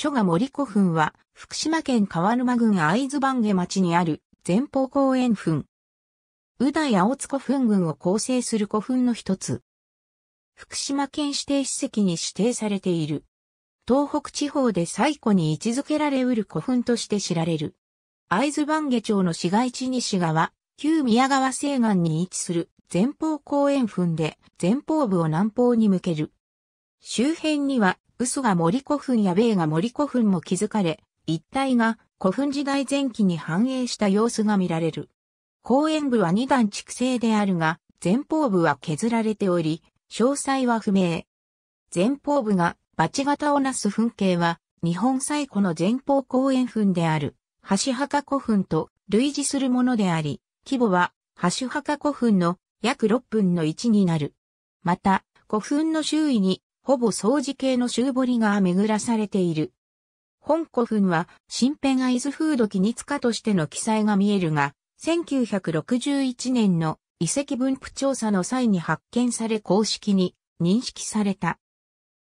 書賀森古墳は、福島県川沼郡会津番下町にある前方公園墳。宇代青津古墳群を構成する古墳の一つ。福島県指定史跡に指定されている。東北地方で最古に位置づけられうる古墳として知られる。会津番下町の市街地西側、旧宮川西岸に位置する前方公園墳で前方部を南方に向ける。周辺には、嘘が森古墳や米が森古墳も築かれ、一帯が古墳時代前期に繁栄した様子が見られる。公園部は二段築成であるが、前方部は削られており、詳細は不明。前方部がバチ型をなす墳景は、日本最古の前方公園墳である、橋墓古墳と類似するものであり、規模は橋墓古墳の約6分の1になる。また、古墳の周囲にほぼ掃除系の周堀が巡らされている。本古墳は新編会津風土記日課としての記載が見えるが、1961年の遺跡分布調査の際に発見され公式に認識された。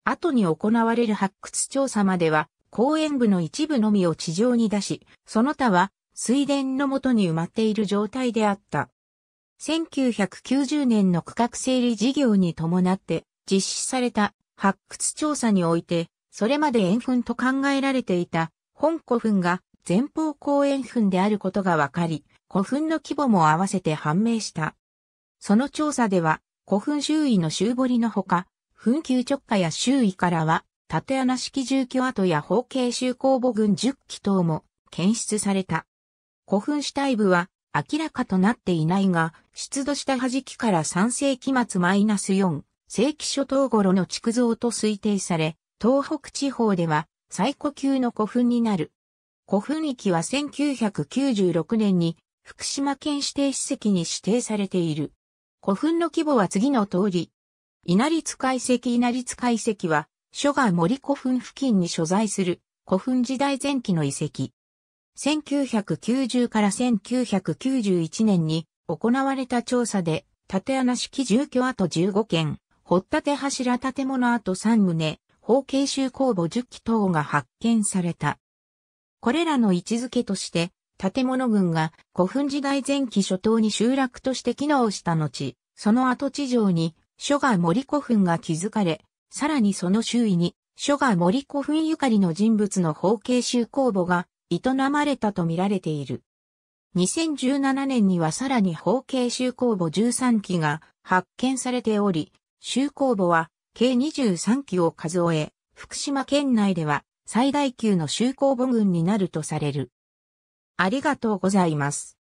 後に行われる発掘調査までは、公園部の一部のみを地上に出し、その他は水田のもとに埋まっている状態であった。1990年の区画整理事業に伴って実施された発掘調査において、それまで円墳と考えられていた本古墳が前方後円墳であることが分かり、古墳の規模も合わせて判明した。その調査では、古墳周囲の周堀のほか、墳丘直下や周囲からは、縦穴式住居跡や方形周公墓群10基等も検出された。古墳主体部は明らかとなっていないが、出土した弾きから3世紀末マイナス4、正規諸島頃の築造と推定され、東北地方では最古級の古墳になる。古墳域は1996年に福島県指定史跡に指定されている。古墳の規模は次の通り。稲荷塚遺跡稲荷塚遺跡は、諸外森古墳付近に所在する古墳時代前期の遺跡。1990から1991年に行われた調査で、縦穴式住居跡15件、掘立柱建物跡3棟、法形集工墓10基等が発見された。これらの位置づけとして、建物群が古墳時代前期初頭に集落として機能した後、その跡地上に諸外森古墳が築かれ、さらにその周囲に諸外森古墳ゆかりの人物の法形集公墓が営まれたと見られている。2017年にはさらに法形集公墓13基が発見されており、就公母は計23機を数え、福島県内では最大級の就公母群になるとされる。ありがとうございます。